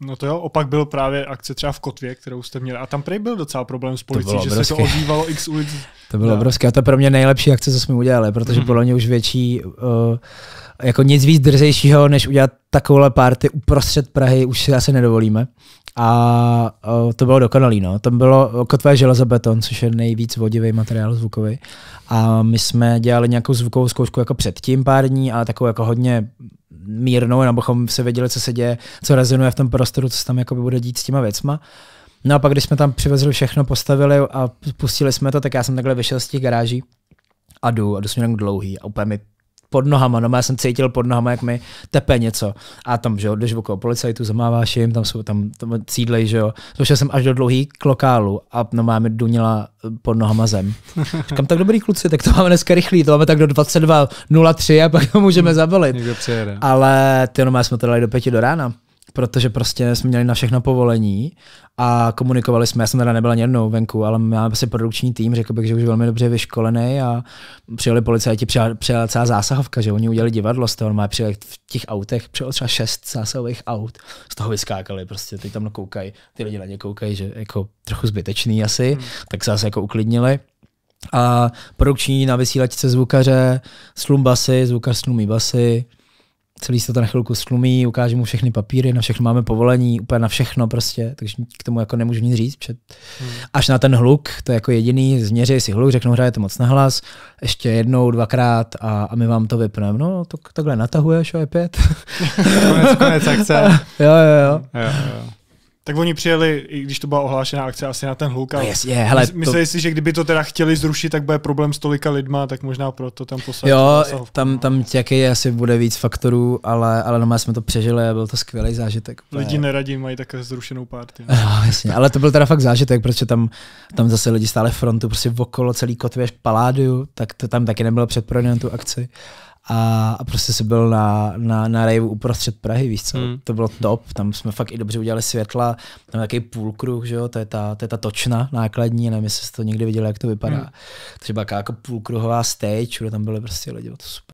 No to jo, opak byl právě akce třeba v Kotvě, kterou jste měli. A tam prej byl docela problém s policií, že se to odbývalo x ulic. To bylo no. obrovské. A to je pro mě nejlepší akce, co jsme udělali, protože mm-hmm. podle mě už větší, uh, jako nic víc drzejšího, než udělat takovouhle party uprostřed Prahy, už si asi nedovolíme. A uh, to bylo dokonalý, no. Tam bylo kotvé železobeton, což je nejvíc vodivý materiál zvukový. A my jsme dělali nějakou zvukovou zkoušku jako předtím pár dní, ale takovou jako hodně mírnou, abychom se věděli, co se děje, co rezonuje v tom prostoru, co se tam jakoby bude dít s těma věcma. No a pak, když jsme tam přivezli všechno, postavili a pustili jsme to, tak já jsem takhle vyšel z těch garáží a jdu a jdu směrem dlouhý a úplně mi pod nohama, no já jsem cítil pod nohama, jak mi tepe něco. A tam, že jo, jdeš okolo policajtu, zamáváš jim, tam jsou tam, tam cídlej, že jo. Došel jsem až do dlouhý klokálu a no máme dunila pod nohama zem. Říkám, tak dobrý kluci, tak to máme dneska rychlý, to máme tak do 22.03 a pak to můžeme zabalit. Ale ty no, jsme to dali do pěti do rána protože prostě jsme měli na všechno povolení a komunikovali jsme. Já jsem teda nebyl ani jednou venku, ale máme si produkční tým, řekl bych, že už velmi dobře vyškolený a přijeli policajti, přijela, přijela celá zásahovka, že oni udělali divadlo z toho, má přijeli v těch autech, přijelo třeba šest zásahových aut, z toho vyskákali, prostě teď tam koukají, ty lidi na ně koukají, že jako trochu zbytečný asi, hmm. tak se zase jako uklidnili. A produkční na vysílačce zvukaře, slumbasy, zvukař slumí basy, celý se to na chvilku stlumí, ukážu mu všechny papíry, na všechno máme povolení, úplně na všechno prostě, takže k tomu jako nemůžu nic říct. Před. Hmm. Až na ten hluk, to je jako jediný, změří si hluk, řeknou, to moc na hlas, ještě jednou, dvakrát a, a my vám to vypneme. No, to, takhle natahuješ o je pět. konec, konec akce. jo, jo, jo. jo, jo. Tak oni přijeli, i když to byla ohlášená akce, asi na ten hluk. A no mysleli to... si, že kdyby to teda chtěli zrušit, tak bude problém s tolika lidma, tak možná proto tam poslali. Jo, tam, no. tam jaký asi bude víc faktorů, ale, ale no jsme to přežili a byl to skvělý zážitek. Lidi neradí mají takovou zrušenou party. No. no, jasně, ale to byl teda fakt zážitek, protože tam, tam zase lidi stále frontu, prostě okolo celý kotvěž paládiu, tak to tam taky nebylo předprodané na tu akci a, a prostě se byl na, na, na raveu uprostřed Prahy, víš co, mm. to bylo top, tam jsme fakt i dobře udělali světla, tam nějaký půlkruh, že jo, to je ta, to je ta točna nákladní, nevím, jestli jste to někdy viděli, jak to vypadá. Mm. Třeba jako půlkruhová stage, kde tam byly prostě lidi, to super.